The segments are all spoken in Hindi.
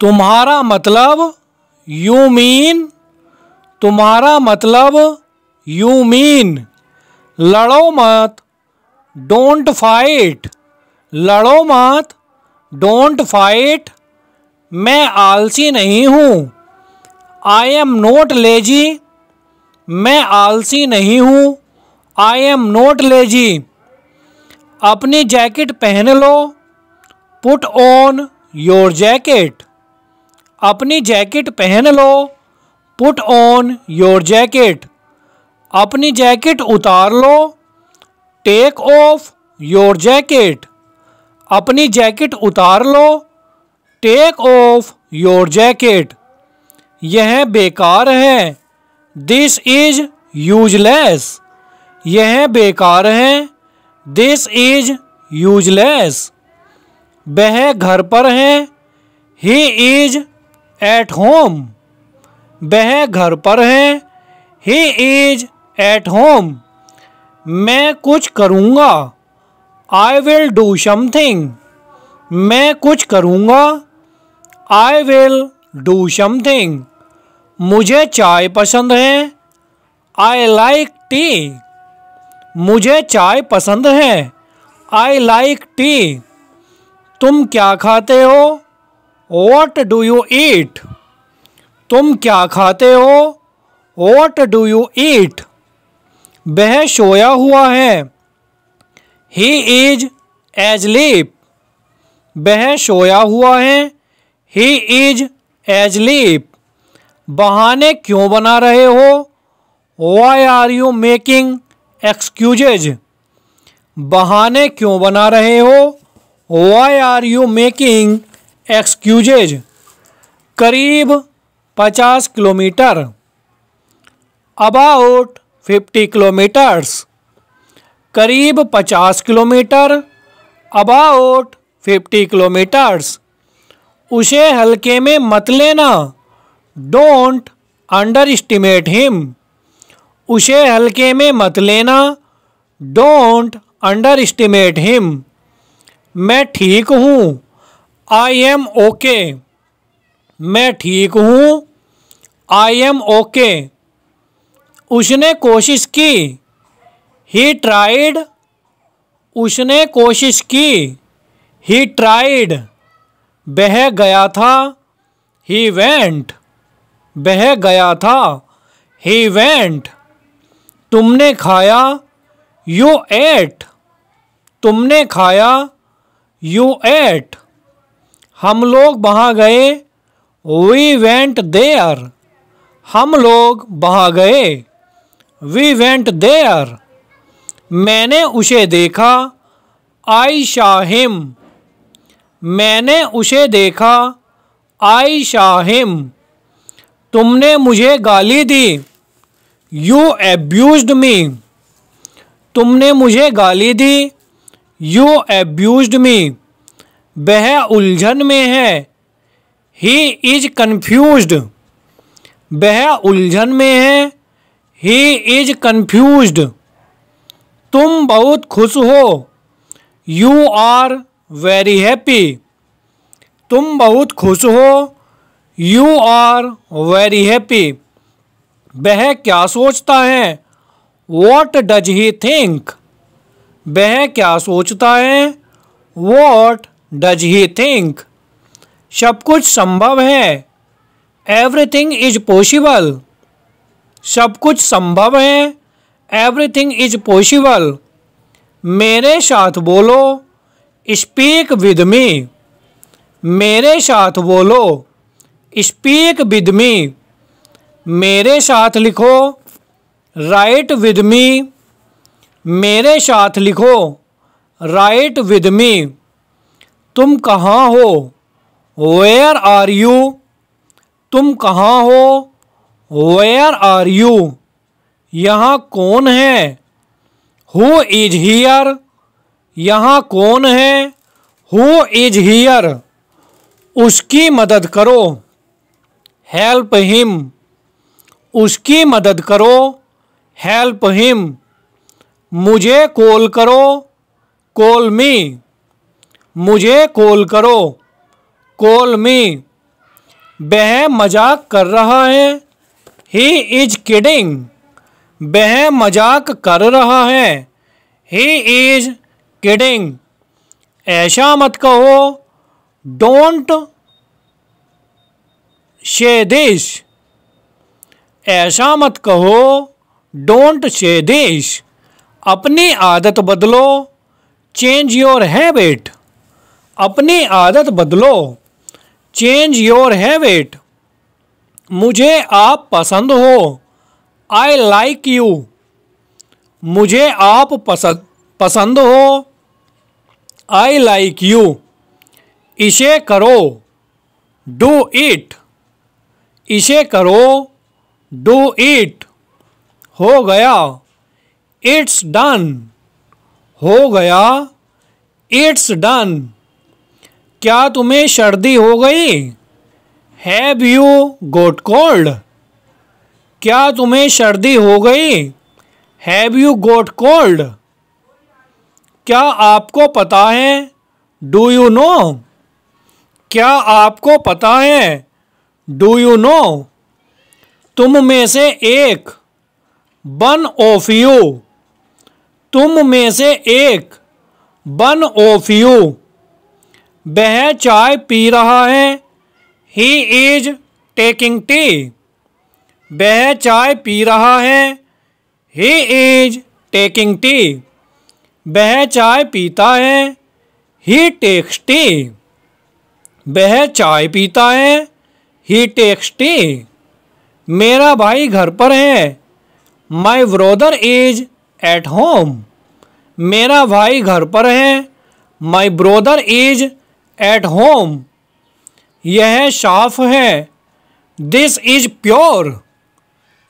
तुम्हारा मतलब यू मीन तुम्हारा मतलब यू मीन लड़ो मत डोंट फाइट लड़ो मत डोंट फाइट मैं आलसी नहीं हूँ आई एम नोट लेजी मैं आलसी नहीं हूँ आई एम नोट लेजी अपनी जैकेट पहन लो पुट ऑन योर जैकेट अपनी जैकेट पहन लो पुट ऑन योर जैकेट अपनी जैकेट उतार लो टेक ऑफ योर जैकेट अपनी जैकेट उतार लो टेक ऑफ योर जैकेट यह बेकार है दिस इज यूजलेस यह बेकार है दिस इज यूजलेस वह घर पर है ही इज़ एट होम वह घर पर है ही इज एट होम मैं कुछ करूँगा आई विल डू समथिंग मैं कुछ करूँगा आई विल डू समथिंग मुझे चाय पसंद है आई लाइक टी मुझे चाय पसंद है आई लाइक टी तुम क्या खाते हो वॉट डू यू ईट तुम क्या खाते हो वॉट डू यू ईट वह सोया हुआ है ही इज एज लीप वह सोया हुआ है ही इज एज लीप बहाने क्यों बना रहे हो why are you making excuses बहाने क्यों बना रहे हो why are you making excuses करीब पचास किलोमीटर अबाउट फिफ्टी किलोमीटर्स करीब पचास किलोमीटर अबाउट फिफ्टी किलोमीटर्स उसे हल्के में मत लेना डोंट अंडर एस्टिमेट हिम उसे हल्के में मत लेना डोंट अंडर एस्टिमेट हिम मैं ठीक हूँ आई एम ओके मैं ठीक हूँ आई एम ओके उसने कोशिश की ही ट्राइड उसने कोशिश की ही ट्राइड बह गया था ही वेंट बह गया था ही वेंट तुमने खाया यू एट तुमने खाया यू एट हम लोग वहाँ गए वी वेंट देयर हम लोग वहाँ गए वी वेंट देयर मैंने उसे देखा आई शाहिम मैंने उसे देखा आई शाहिम तुमने मुझे गाली दी यू एब्यूज मी तुमने मुझे गाली दी यू एब्यूज मी वह उलझन में है ही इज कन्फ्यूज वह उलझन में है ही इज कन्फ्यूज तुम बहुत खुश हो यू आर वेरी हैप्पी तुम बहुत खुश हो यू आर वेरी हैप्पी वह क्या सोचता है वॉट डज ही थिंक वह क्या सोचता है वॉट डज ही थिंक सब कुछ संभव है एवरीथिंग इज पॉसिबल सब कुछ संभव है एवरीथिंग इज पॉसिबल मेरे साथ बोलो स्पीक विद मी मेरे साथ बोलो स्पीक विद मी मेरे साथ लिखो राइट विद मी मेरे साथ लिखो राइट विद मी तुम कहाँ हो वेयर आर यू तुम कहाँ हो वेयर आर यू यहाँ कौन है हु इज हीयर यहाँ कौन है हु इज हीयर उसकी मदद करो हेल्प हिम उसकी मदद करो हेल्प हिम मुझे कॉल करो कॉल मी मुझे कॉल करो कॉल मी वह मजाक कर रहा है ही इज किडिंग वह मजाक कर रहा है ही इज किडिंग ऐसा मत कहो डोंट से दिस ऐसा मत कहो डोंट से दिस अपनी आदत बदलो चेंज योर हैबिट अपनी आदत बदलो चेंज योर हैबिट मुझे आप पसंद हो आई लाइक यू मुझे आप पसंद पसंद हो आई लाइक यू इसे करो डू इट इसे करो डू इट हो गया इट्स डन हो गया इट्स डन क्या तुम्हें सर्दी हो गई हैव यू गोट कोल्ड क्या तुम्हें सर्दी हो गई हैव यू गोट कोल्ड क्या आपको पता है डू यू नो क्या आपको पता है डू यू नो तुम में से एक बन ऑफ यू तुम में से एक बन ऑफ यू वह चाय पी रहा है ही इज टेकिंग टी वह चाय पी रहा है ही इज टेकिंग टी वह चाय पीता है ही टेक्स टी वह चाय पीता है ही टेक्स टी मेरा भाई घर पर है my brother is at home मेरा भाई घर पर है my brother is at home यह साफ है दिस इज प्योर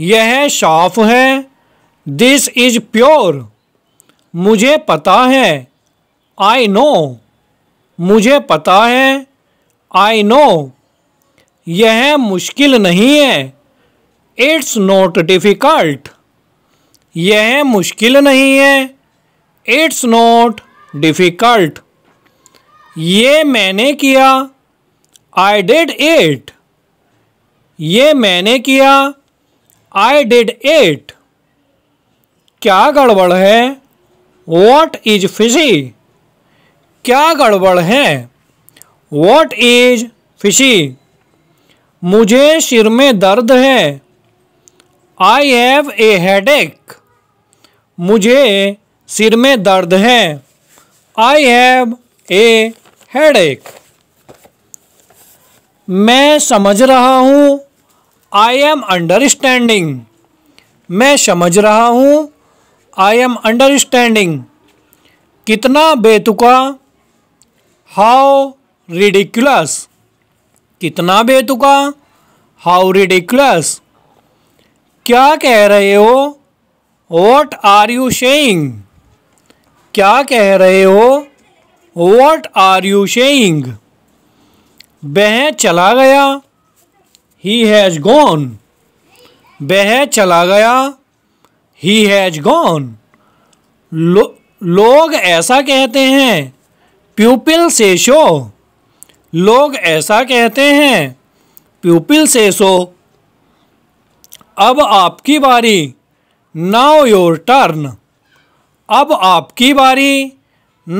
यह साफ है दिस इज प्योर मुझे पता है आई नो मुझे पता है आई नो यह मुश्किल नहीं है इट्स नॉट डिफ़िकल्ट यह मुश्किल नहीं है इट्स नॉट डिफ़िकल्ट ये मैंने किया आई डिड एट ये मैंने किया आई डिड एट क्या गड़बड़ है वॉट इज फिशी क्या गड़बड़ है वॉट इज फिशी मुझे सिर में दर्द है आई हैव ए एक मुझे सिर में दर्द है आई हैव ए हेड एक मैं समझ रहा हूँ आई एम अंडरस्टैंडिंग मैं समझ रहा हूँ आई एम अंडरस्टैंडिंग कितना बेतुका हाउ रिडिकुलस कितना बेतुका हाउ रिडिकुलस क्या कह रहे हो वॉट आर यू शेइंग क्या कह रहे हो वॉट आर यू शेइंग वह चला गया ही हैज़ गॉन वह चला गया ही हैज़ गॉन लो, लोग ऐसा कहते हैं प्यूपिल से शो लोग ऐसा कहते हैं प्यूपिल से शो अब आपकी बारी नाउ योर टर्न अब आपकी बारी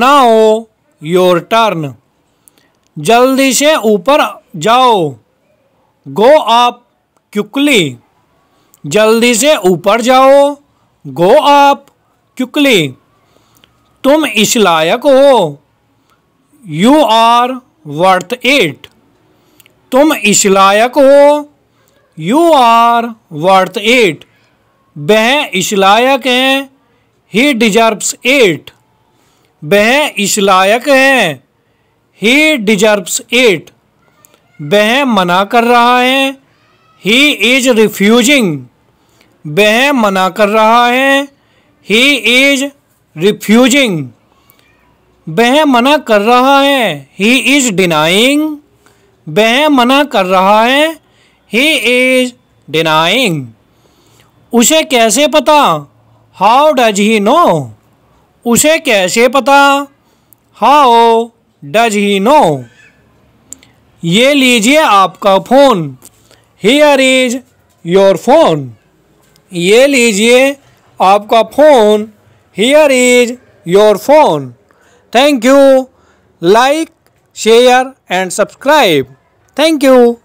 नाउ योर टर्न जल्दी से ऊपर जाओ गो आप क्यूकली जल्दी से ऊपर जाओ गो आप क्यूकली तुम इस लायक हो यू आर वर्थ इट तुम इस लायक हो यू आर वर्थ इट वह इस लायक हैं ही डिजर्व्स इट वह इस लायक है ही डिजर्व्स इट वह मना कर रहा है ही इज रिफ्यूजिंग वह मना कर रहा है ही इज रिफ्यूजिंग वह मना कर रहा है ही इज डिनाइंग वह मना कर रहा है ही इज डिनाइंग उसे कैसे पता हाउ डज ही नो उसे कैसे पता हाओ डज ही नो ये लीजिए आपका phone here is your phone ये लीजिए आपका phone here is your phone thank you like share and subscribe thank you